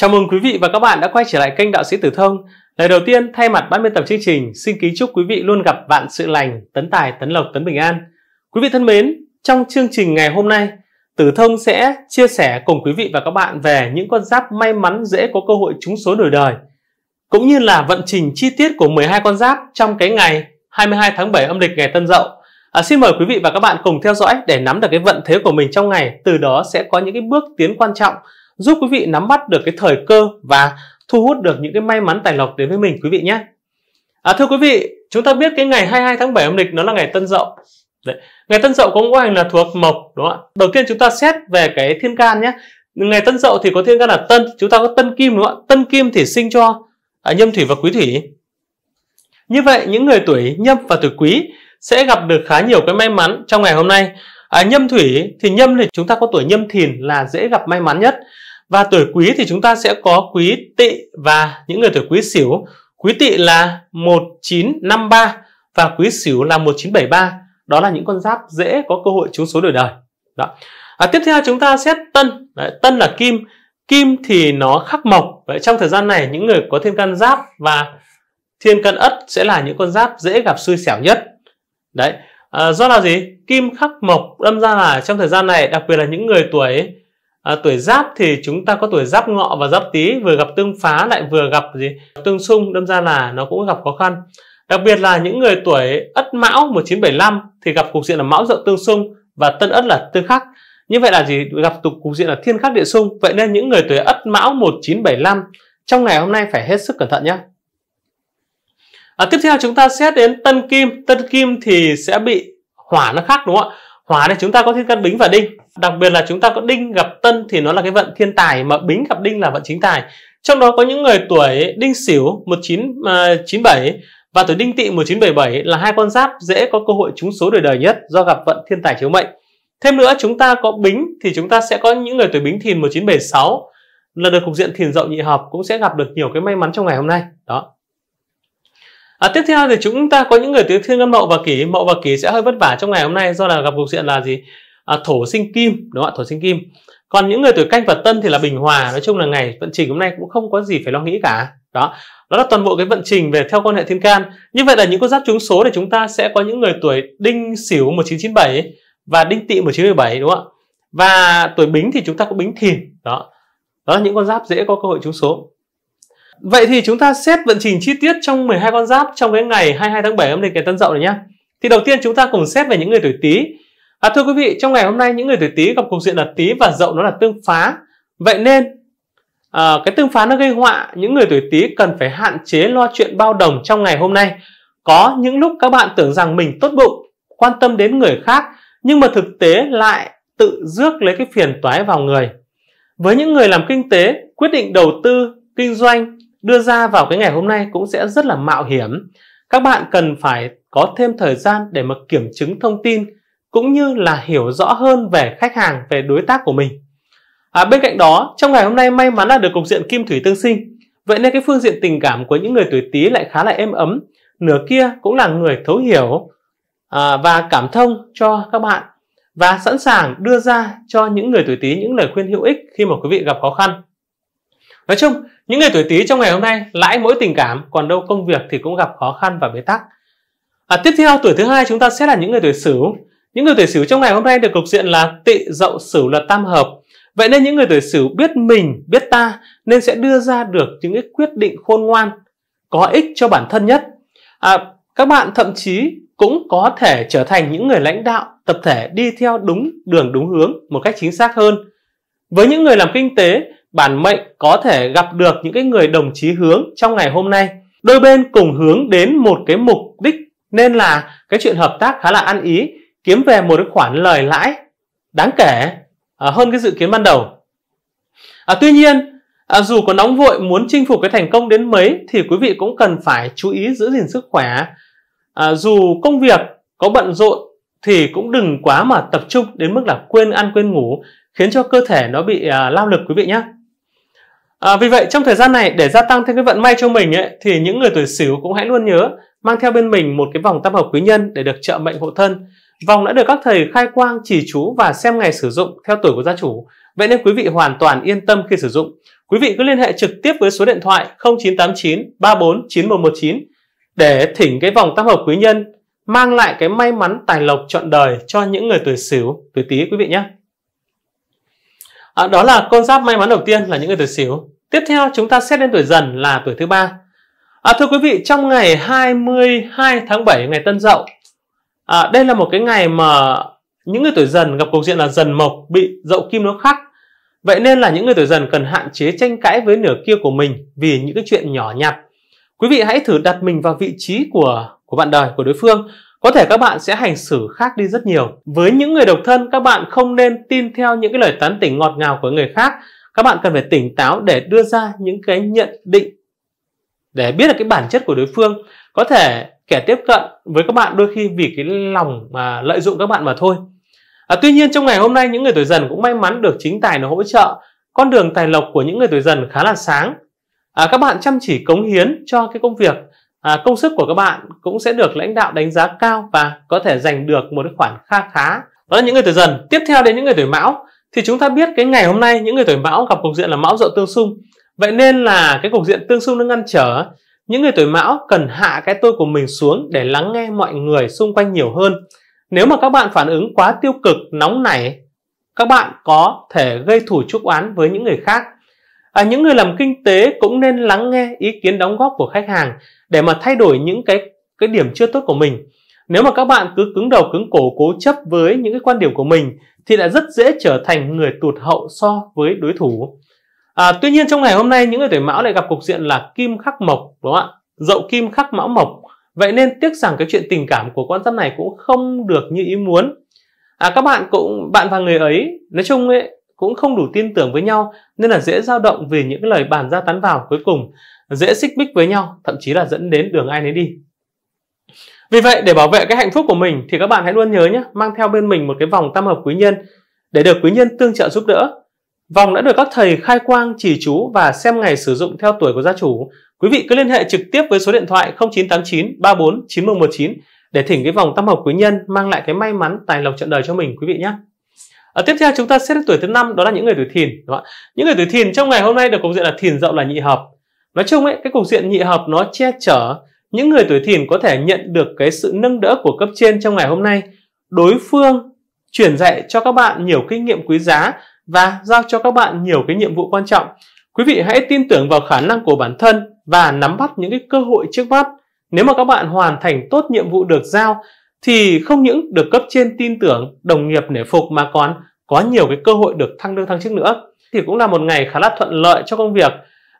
Chào mừng quý vị và các bạn đã quay trở lại kênh Đạo sĩ Tử Thông. Lời đầu tiên, thay mặt ban biên tập chương trình, xin kính chúc quý vị luôn gặp vạn sự lành, tấn tài, tấn lộc, tấn bình an. Quý vị thân mến, trong chương trình ngày hôm nay, Tử Thông sẽ chia sẻ cùng quý vị và các bạn về những con giáp may mắn dễ có cơ hội trúng số đổi đời, cũng như là vận trình chi tiết của 12 con giáp trong cái ngày 22 tháng 7 âm lịch ngày Tân Dậu. À, xin mời quý vị và các bạn cùng theo dõi để nắm được cái vận thế của mình trong ngày, từ đó sẽ có những cái bước tiến quan trọng giúp quý vị nắm bắt được cái thời cơ và thu hút được những cái may mắn tài lộc đến với mình quý vị nhé. À, thưa quý vị, chúng ta biết cái ngày 22 tháng 7 âm lịch nó là ngày Tân Dậu. Đấy. Ngày Tân Dậu có ngũ hành là thuộc mộc đúng không ạ? Đầu tiên chúng ta xét về cái thiên can nhé. Ngày Tân Dậu thì có thiên can là Tân, chúng ta có Tân Kim đúng không ạ? Tân Kim thì sinh cho à, Nhâm Thủy và Quý Thủy. Như vậy những người tuổi Nhâm và tuổi Quý sẽ gặp được khá nhiều cái may mắn trong ngày hôm nay. À, nhâm Thủy thì Nhâm thì chúng ta có tuổi Nhâm Thìn là dễ gặp may mắn nhất. Và tuổi quý thì chúng ta sẽ có quý tỵ và những người tuổi quý sửu. Quý tỵ là 1953 và quý sửu là 1973. Đó là những con giáp dễ có cơ hội trúng số đổi đời. Đó. À, tiếp theo chúng ta xét tân. Đấy, tân là kim. Kim thì nó khắc mộc. Vậy trong thời gian này những người có thiên can giáp và thiên can ất sẽ là những con giáp dễ gặp xui xẻo nhất. Đấy. À, do là gì? Kim khắc mộc đâm ra là trong thời gian này đặc biệt là những người tuổi à, tuổi giáp thì chúng ta có tuổi giáp ngọ và giáp tý vừa gặp tương phá lại vừa gặp gì tương xung đâm ra là nó cũng gặp khó khăn đặc biệt là những người tuổi ất mão 1975 thì gặp cục diện là mão dậu tương xung và tân ất là tương khắc như vậy là gì gặp tục cục diện là thiên khắc địa xung vậy nên những người tuổi ất mão 1975 trong ngày hôm nay phải hết sức cẩn thận nhé à, tiếp theo chúng ta xét đến tân kim tân kim thì sẽ bị hỏa nó khắc đúng không ạ hỏa này chúng ta có thiên can bính và đinh đặc biệt là chúng ta có đinh gặp tân thì nó là cái vận thiên tài mà bính gặp đinh là vận chính tài trong đó có những người tuổi đinh sửu 1997 à, và tuổi đinh tỵ 1977 là hai con giáp dễ có cơ hội trúng số đời đời nhất do gặp vận thiên tài chiếu mệnh thêm nữa chúng ta có bính thì chúng ta sẽ có những người tuổi bính thìn 1976 là được cục diện thìn dậu nhị hợp cũng sẽ gặp được nhiều cái may mắn trong ngày hôm nay đó À, tiếp theo thì chúng ta có những người tuổi thiên ngân mậu và kỷ mậu và kỷ sẽ hơi vất vả trong ngày hôm nay do là gặp cục diện là gì à, thổ sinh kim đúng không ạ thổ sinh kim còn những người tuổi canh và tân thì là bình hòa nói chung là ngày vận trình hôm nay cũng không có gì phải lo nghĩ cả đó đó là toàn bộ cái vận trình về theo quan hệ thiên can như vậy là những con giáp trúng số để chúng ta sẽ có những người tuổi đinh sửu 1997 và đinh tỵ 1917 đúng không ạ và tuổi bính thì chúng ta có bính thìn đó đó là những con giáp dễ có cơ hội trúng số vậy thì chúng ta xét vận trình chi tiết trong 12 con giáp trong cái ngày 22 tháng 7 âm lịch ngày tân dậu này nhá thì đầu tiên chúng ta cùng xét về những người tuổi tý À, thưa quý vị, trong ngày hôm nay những người tuổi Tý gặp cục diện là Tý và Dậu nó là tương phá. Vậy nên à, cái tương phá nó gây họa, những người tuổi Tý cần phải hạn chế lo chuyện bao đồng trong ngày hôm nay. Có những lúc các bạn tưởng rằng mình tốt bụng, quan tâm đến người khác nhưng mà thực tế lại tự rước lấy cái phiền toái vào người. Với những người làm kinh tế, quyết định đầu tư, kinh doanh đưa ra vào cái ngày hôm nay cũng sẽ rất là mạo hiểm. Các bạn cần phải có thêm thời gian để mà kiểm chứng thông tin cũng như là hiểu rõ hơn về khách hàng, về đối tác của mình. À, bên cạnh đó, trong ngày hôm nay may mắn là được cục diện kim thủy tương sinh. Vậy nên cái phương diện tình cảm của những người tuổi Tý lại khá là êm ấm. Nửa kia cũng là người thấu hiểu à, và cảm thông cho các bạn và sẵn sàng đưa ra cho những người tuổi Tý những lời khuyên hữu ích khi mà quý vị gặp khó khăn. Nói chung, những người tuổi Tý trong ngày hôm nay lãi mỗi tình cảm, còn đâu công việc thì cũng gặp khó khăn và bế tắc. À, tiếp theo tuổi thứ hai chúng ta sẽ là những người tuổi Sửu. Những người tuổi Sửu trong ngày hôm nay được cục diện là Tị Dậu Sửu là tam hợp. Vậy nên những người tuổi Sửu biết mình, biết ta nên sẽ đưa ra được những cái quyết định khôn ngoan có ích cho bản thân nhất. À, các bạn thậm chí cũng có thể trở thành những người lãnh đạo tập thể đi theo đúng đường đúng hướng một cách chính xác hơn. Với những người làm kinh tế, bản mệnh có thể gặp được những cái người đồng chí hướng trong ngày hôm nay. Đôi bên cùng hướng đến một cái mục đích nên là cái chuyện hợp tác khá là ăn ý kiếm về một cái khoản lời lãi đáng kể à, hơn cái dự kiến ban đầu. À, tuy nhiên, à, dù có nóng vội muốn chinh phục cái thành công đến mấy thì quý vị cũng cần phải chú ý giữ gìn sức khỏe. À, dù công việc có bận rộn thì cũng đừng quá mà tập trung đến mức là quên ăn quên ngủ khiến cho cơ thể nó bị à, lao lực quý vị nhé. À, vì vậy trong thời gian này để gia tăng thêm cái vận may cho mình ấy, thì những người tuổi Sửu cũng hãy luôn nhớ mang theo bên mình một cái vòng tam hợp quý nhân để được trợ mệnh hộ thân. Vòng đã được các thầy khai quang chỉ chú và xem ngày sử dụng theo tuổi của gia chủ. Vậy nên quý vị hoàn toàn yên tâm khi sử dụng. Quý vị cứ liên hệ trực tiếp với số điện thoại 0989 34 9119 để thỉnh cái vòng tam hợp quý nhân mang lại cái may mắn tài lộc trọn đời cho những người tuổi Sửu, tuổi Tý quý vị nhé. À, đó là con giáp may mắn đầu tiên là những người tuổi Sửu. Tiếp theo chúng ta xét đến tuổi Dần là tuổi thứ ba. À, thưa quý vị, trong ngày 22 tháng 7 ngày Tân Dậu à, đây là một cái ngày mà những người tuổi dần gặp cục diện là dần mộc bị dậu kim nó khắc vậy nên là những người tuổi dần cần hạn chế tranh cãi với nửa kia của mình vì những cái chuyện nhỏ nhặt quý vị hãy thử đặt mình vào vị trí của của bạn đời của đối phương có thể các bạn sẽ hành xử khác đi rất nhiều với những người độc thân các bạn không nên tin theo những cái lời tán tỉnh ngọt ngào của người khác các bạn cần phải tỉnh táo để đưa ra những cái nhận định để biết được cái bản chất của đối phương có thể kẻ tiếp cận với các bạn đôi khi vì cái lòng mà lợi dụng các bạn mà thôi à, tuy nhiên trong ngày hôm nay những người tuổi dần cũng may mắn được chính tài nó hỗ trợ con đường tài lộc của những người tuổi dần khá là sáng à, các bạn chăm chỉ cống hiến cho cái công việc à, công sức của các bạn cũng sẽ được lãnh đạo đánh giá cao và có thể giành được một cái khoản kha khá đó là những người tuổi dần tiếp theo đến những người tuổi mão thì chúng ta biết cái ngày hôm nay những người tuổi mão gặp cục diện là mão dậu tương xung vậy nên là cái cục diện tương xung nó ngăn trở những người tuổi mão cần hạ cái tôi của mình xuống để lắng nghe mọi người xung quanh nhiều hơn. Nếu mà các bạn phản ứng quá tiêu cực, nóng nảy, các bạn có thể gây thủ chuốc oán với những người khác. À, những người làm kinh tế cũng nên lắng nghe ý kiến đóng góp của khách hàng để mà thay đổi những cái cái điểm chưa tốt của mình. Nếu mà các bạn cứ cứng đầu cứng cổ cố chấp với những cái quan điểm của mình thì đã rất dễ trở thành người tụt hậu so với đối thủ. À, tuy nhiên trong ngày hôm nay những người tuổi mão lại gặp cục diện là kim khắc mộc đúng không ạ? Dậu kim khắc mão mộc. Vậy nên tiếc rằng cái chuyện tình cảm của quan giáp này cũng không được như ý muốn. À, các bạn cũng bạn và người ấy nói chung ấy cũng không đủ tin tưởng với nhau nên là dễ dao động vì những cái lời bàn ra tán vào cuối cùng dễ xích mích với nhau thậm chí là dẫn đến đường ai nấy đi vì vậy để bảo vệ cái hạnh phúc của mình thì các bạn hãy luôn nhớ nhé mang theo bên mình một cái vòng tam hợp quý nhân để được quý nhân tương trợ giúp đỡ Vòng đã được các thầy khai quang, chỉ chú và xem ngày sử dụng theo tuổi của gia chủ. Quý vị cứ liên hệ trực tiếp với số điện thoại 0989 34 9119 để thỉnh cái vòng tam hợp quý nhân mang lại cái may mắn tài lộc trận đời cho mình quý vị nhé. À, tiếp theo chúng ta xét đến tuổi thứ năm đó là những người tuổi thìn đúng không? Những người tuổi thìn trong ngày hôm nay được cục diện là thìn dậu là nhị hợp. Nói chung ấy cái cục diện nhị hợp nó che chở những người tuổi thìn có thể nhận được cái sự nâng đỡ của cấp trên trong ngày hôm nay. Đối phương truyền dạy cho các bạn nhiều kinh nghiệm quý giá và giao cho các bạn nhiều cái nhiệm vụ quan trọng. Quý vị hãy tin tưởng vào khả năng của bản thân và nắm bắt những cái cơ hội trước mắt. Nếu mà các bạn hoàn thành tốt nhiệm vụ được giao thì không những được cấp trên tin tưởng, đồng nghiệp nể phục mà còn có nhiều cái cơ hội được thăng lương thăng chức nữa thì cũng là một ngày khá là thuận lợi cho công việc.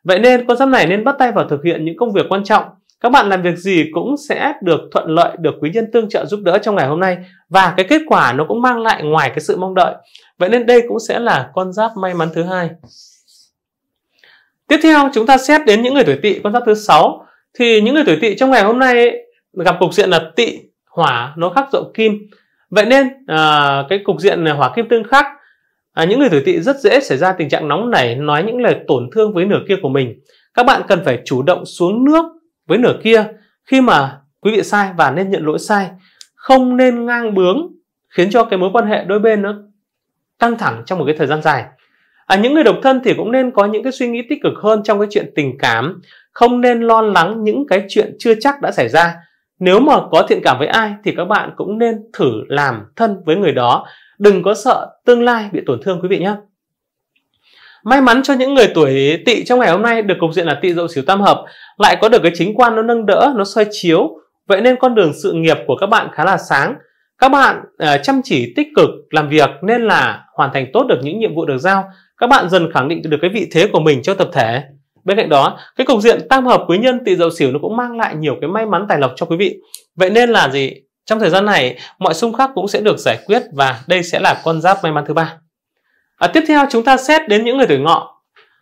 Vậy nên con giáp này nên bắt tay vào thực hiện những công việc quan trọng. Các bạn làm việc gì cũng sẽ được thuận lợi, được quý nhân tương trợ giúp đỡ trong ngày hôm nay và cái kết quả nó cũng mang lại ngoài cái sự mong đợi. Vậy nên đây cũng sẽ là con giáp may mắn thứ hai. Tiếp theo chúng ta xét đến những người tuổi tỵ con giáp thứ sáu thì những người tuổi tỵ trong ngày hôm nay ấy, gặp cục diện là tỵ hỏa nó khắc dậu kim. Vậy nên à, cái cục diện là hỏa kim tương khắc à, những người tuổi tỵ rất dễ xảy ra tình trạng nóng nảy nói những lời tổn thương với nửa kia của mình. Các bạn cần phải chủ động xuống nước với nửa kia khi mà quý vị sai và nên nhận lỗi sai, không nên ngang bướng khiến cho cái mối quan hệ đôi bên nó căng thẳng trong một cái thời gian dài à, những người độc thân thì cũng nên có những cái suy nghĩ tích cực hơn trong cái chuyện tình cảm không nên lo lắng những cái chuyện chưa chắc đã xảy ra nếu mà có thiện cảm với ai thì các bạn cũng nên thử làm thân với người đó đừng có sợ tương lai bị tổn thương quý vị nhé May mắn cho những người tuổi tỵ trong ngày hôm nay được cục diện là tỵ dậu xíu tam hợp lại có được cái chính quan nó nâng đỡ, nó soi chiếu. Vậy nên con đường sự nghiệp của các bạn khá là sáng. Các bạn à, chăm chỉ tích cực làm việc nên là hoàn thành tốt được những nhiệm vụ được giao. Các bạn dần khẳng định được cái vị thế của mình cho tập thể. Bên cạnh đó, cái cục diện tam hợp quý nhân tỵ dậu sửu nó cũng mang lại nhiều cái may mắn tài lộc cho quý vị. Vậy nên là gì? Trong thời gian này, mọi xung khắc cũng sẽ được giải quyết và đây sẽ là con giáp may mắn thứ ba. À, tiếp theo chúng ta xét đến những người tuổi ngọ.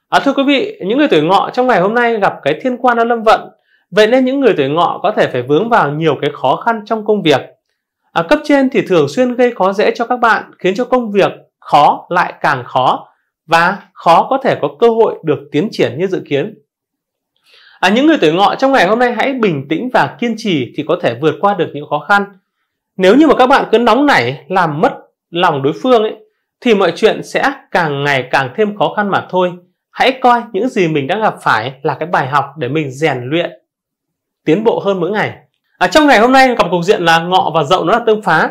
À, thưa quý vị, những người tuổi ngọ trong ngày hôm nay gặp cái thiên quan nó lâm vận. Vậy nên những người tuổi ngọ có thể phải vướng vào nhiều cái khó khăn trong công việc ở cấp trên thì thường xuyên gây khó dễ cho các bạn khiến cho công việc khó lại càng khó và khó có thể có cơ hội được tiến triển như dự kiến à, những người tuổi ngọ trong ngày hôm nay hãy bình tĩnh và kiên trì thì có thể vượt qua được những khó khăn nếu như mà các bạn cứ nóng nảy làm mất lòng đối phương ấy, thì mọi chuyện sẽ càng ngày càng thêm khó khăn mà thôi hãy coi những gì mình đang gặp phải là cái bài học để mình rèn luyện tiến bộ hơn mỗi ngày À, trong ngày hôm nay gặp cục diện là ngọ và dậu nó là tương phá.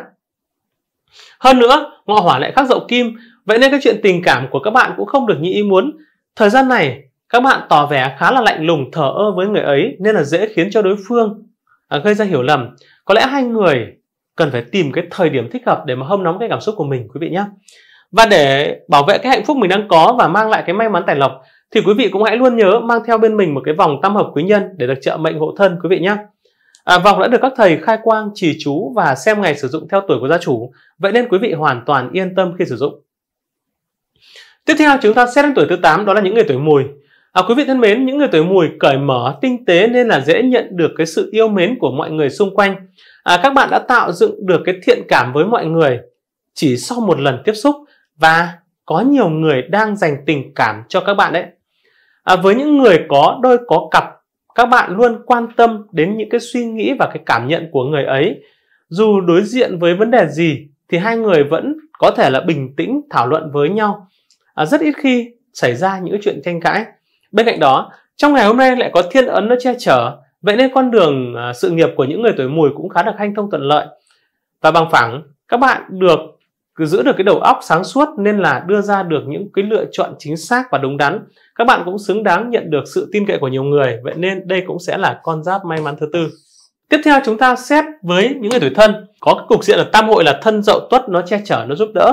Hơn nữa, ngọ hỏa lại khắc dậu kim, vậy nên cái chuyện tình cảm của các bạn cũng không được như ý muốn. Thời gian này, các bạn tỏ vẻ khá là lạnh lùng thở ơ với người ấy nên là dễ khiến cho đối phương à, gây ra hiểu lầm. Có lẽ hai người cần phải tìm cái thời điểm thích hợp để mà hâm nóng cái cảm xúc của mình quý vị nhé. Và để bảo vệ cái hạnh phúc mình đang có và mang lại cái may mắn tài lộc thì quý vị cũng hãy luôn nhớ mang theo bên mình một cái vòng tam hợp quý nhân để được trợ mệnh hộ thân quý vị nhé. À, vòng đã được các thầy khai quang, chỉ chú và xem ngày sử dụng theo tuổi của gia chủ, vậy nên quý vị hoàn toàn yên tâm khi sử dụng. Tiếp theo chúng ta xét đến tuổi thứ 8 đó là những người tuổi mùi. À, quý vị thân mến, những người tuổi mùi cởi mở, tinh tế nên là dễ nhận được cái sự yêu mến của mọi người xung quanh. À, các bạn đã tạo dựng được cái thiện cảm với mọi người chỉ sau một lần tiếp xúc và có nhiều người đang dành tình cảm cho các bạn đấy. À, với những người có đôi có cặp các bạn luôn quan tâm đến những cái suy nghĩ và cái cảm nhận của người ấy dù đối diện với vấn đề gì thì hai người vẫn có thể là bình tĩnh thảo luận với nhau à, rất ít khi xảy ra những chuyện tranh cãi bên cạnh đó trong ngày hôm nay lại có thiên ấn nó che chở vậy nên con đường à, sự nghiệp của những người tuổi mùi cũng khá được hanh thông thuận lợi và bằng phẳng các bạn được cứ giữ được cái đầu óc sáng suốt nên là đưa ra được những cái lựa chọn chính xác và đúng đắn các bạn cũng xứng đáng nhận được sự tin cậy của nhiều người vậy nên đây cũng sẽ là con giáp may mắn thứ tư tiếp theo chúng ta xét với những người tuổi thân có cái cục diện là tam hội là thân dậu tuất nó che chở nó giúp đỡ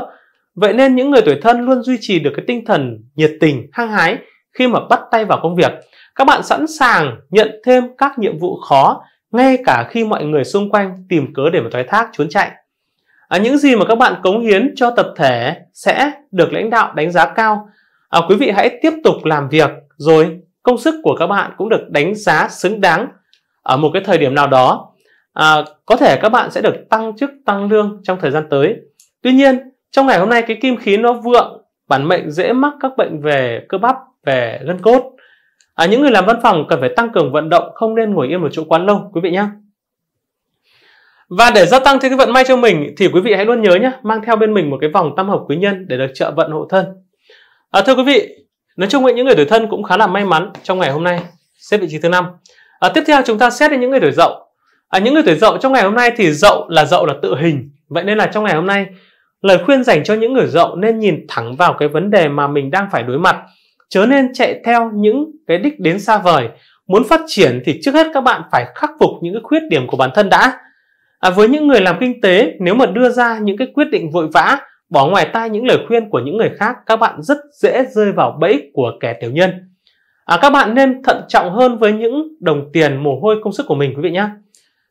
vậy nên những người tuổi thân luôn duy trì được cái tinh thần nhiệt tình hăng hái khi mà bắt tay vào công việc các bạn sẵn sàng nhận thêm các nhiệm vụ khó ngay cả khi mọi người xung quanh tìm cớ để mà thoái thác trốn chạy à, những gì mà các bạn cống hiến cho tập thể sẽ được lãnh đạo đánh giá cao à, quý vị hãy tiếp tục làm việc rồi công sức của các bạn cũng được đánh giá xứng đáng ở một cái thời điểm nào đó à, có thể các bạn sẽ được tăng chức tăng lương trong thời gian tới tuy nhiên trong ngày hôm nay cái kim khí nó vượng bản mệnh dễ mắc các bệnh về cơ bắp về gân cốt à, những người làm văn phòng cần phải tăng cường vận động không nên ngồi yên một chỗ quá lâu quý vị nhé và để gia tăng thêm cái vận may cho mình thì quý vị hãy luôn nhớ nhé, mang theo bên mình một cái vòng tam hợp quý nhân để được trợ vận hộ thân. À, thưa quý vị, nói chung những người tuổi thân cũng khá là may mắn trong ngày hôm nay, xếp vị trí thứ năm. À, tiếp theo chúng ta xét đến những người tuổi dậu. À, những người tuổi dậu trong ngày hôm nay thì dậu là dậu là tự hình, vậy nên là trong ngày hôm nay lời khuyên dành cho những người dậu nên nhìn thẳng vào cái vấn đề mà mình đang phải đối mặt, chớ nên chạy theo những cái đích đến xa vời. Muốn phát triển thì trước hết các bạn phải khắc phục những cái khuyết điểm của bản thân đã À, với những người làm kinh tế, nếu mà đưa ra những cái quyết định vội vã, bỏ ngoài tai những lời khuyên của những người khác, các bạn rất dễ rơi vào bẫy của kẻ tiểu nhân. À, các bạn nên thận trọng hơn với những đồng tiền mồ hôi công sức của mình quý vị nhé.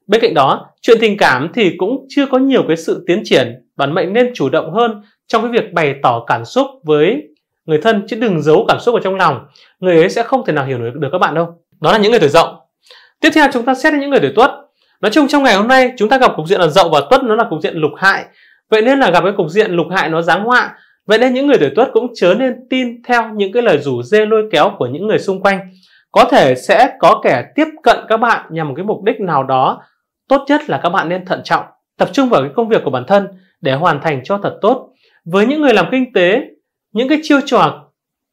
Bên cạnh đó, chuyện tình cảm thì cũng chưa có nhiều cái sự tiến triển, bản mệnh nên chủ động hơn trong cái việc bày tỏ cảm xúc với người thân chứ đừng giấu cảm xúc ở trong lòng. Người ấy sẽ không thể nào hiểu được các bạn đâu. Đó là những người tuổi Dậu. Tiếp theo chúng ta xét đến những người tuổi Tuất nói chung trong ngày hôm nay chúng ta gặp cục diện là dậu và tuất nó là cục diện lục hại vậy nên là gặp cái cục diện lục hại nó giáng họa vậy nên những người tuổi tuất cũng chớ nên tin theo những cái lời rủ dê lôi kéo của những người xung quanh có thể sẽ có kẻ tiếp cận các bạn nhằm một cái mục đích nào đó tốt nhất là các bạn nên thận trọng tập trung vào cái công việc của bản thân để hoàn thành cho thật tốt với những người làm kinh tế những cái chiêu trò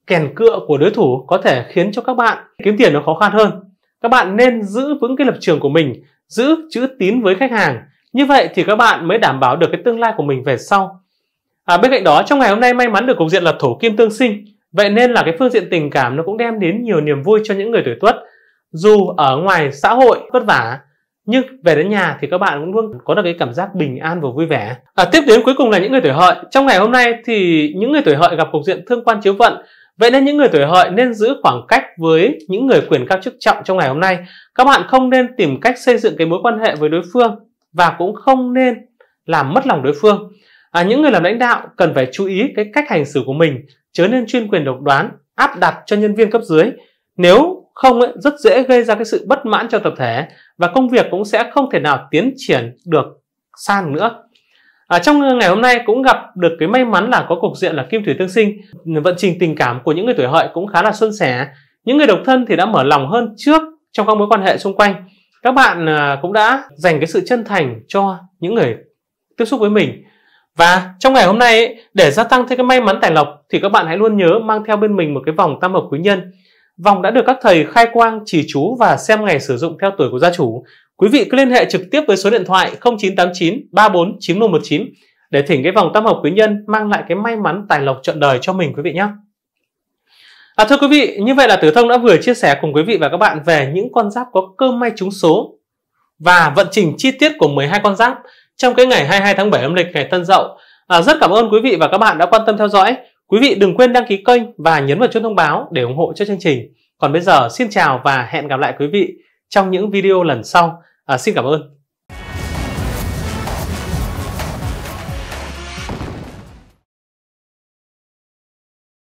kèn cựa của đối thủ có thể khiến cho các bạn kiếm tiền nó khó khăn hơn các bạn nên giữ vững cái lập trường của mình giữ chữ tín với khách hàng như vậy thì các bạn mới đảm bảo được cái tương lai của mình về sau à, bên cạnh đó trong ngày hôm nay may mắn được cục diện là thổ kim tương sinh vậy nên là cái phương diện tình cảm nó cũng đem đến nhiều niềm vui cho những người tuổi tuất dù ở ngoài xã hội vất vả nhưng về đến nhà thì các bạn cũng luôn có được cái cảm giác bình an và vui vẻ à, tiếp đến cuối cùng là những người tuổi hợi trong ngày hôm nay thì những người tuổi hợi gặp cục diện thương quan chiếu vận Vậy nên những người tuổi hợi nên giữ khoảng cách với những người quyền cao chức trọng trong ngày hôm nay. Các bạn không nên tìm cách xây dựng cái mối quan hệ với đối phương và cũng không nên làm mất lòng đối phương. À, những người làm lãnh đạo cần phải chú ý cái cách hành xử của mình, chớ nên chuyên quyền độc đoán, áp đặt cho nhân viên cấp dưới. Nếu không ấy, rất dễ gây ra cái sự bất mãn cho tập thể và công việc cũng sẽ không thể nào tiến triển được sang nữa À, trong ngày hôm nay cũng gặp được cái may mắn là có cục diện là kim thủy tương sinh vận trình tình cảm của những người tuổi hợi cũng khá là xuân sẻ những người độc thân thì đã mở lòng hơn trước trong các mối quan hệ xung quanh các bạn à, cũng đã dành cái sự chân thành cho những người tiếp xúc với mình và trong ngày hôm nay ấy, để gia tăng thêm cái may mắn tài lộc thì các bạn hãy luôn nhớ mang theo bên mình một cái vòng tam hợp quý nhân vòng đã được các thầy khai quang chỉ chú và xem ngày sử dụng theo tuổi của gia chủ Quý vị cứ liên hệ trực tiếp với số điện thoại 0989 34 9019 để thỉnh cái vòng tam hợp quý nhân mang lại cái may mắn tài lộc trọn đời cho mình quý vị nhé. À, thưa quý vị, như vậy là Tử Thông đã vừa chia sẻ cùng quý vị và các bạn về những con giáp có cơ may trúng số và vận trình chi tiết của 12 con giáp trong cái ngày 22 tháng 7 âm lịch ngày Tân Dậu. À, rất cảm ơn quý vị và các bạn đã quan tâm theo dõi. Quý vị đừng quên đăng ký kênh và nhấn vào chuông thông báo để ủng hộ cho chương trình. Còn bây giờ xin chào và hẹn gặp lại quý vị trong những video lần sau. À, ah, xin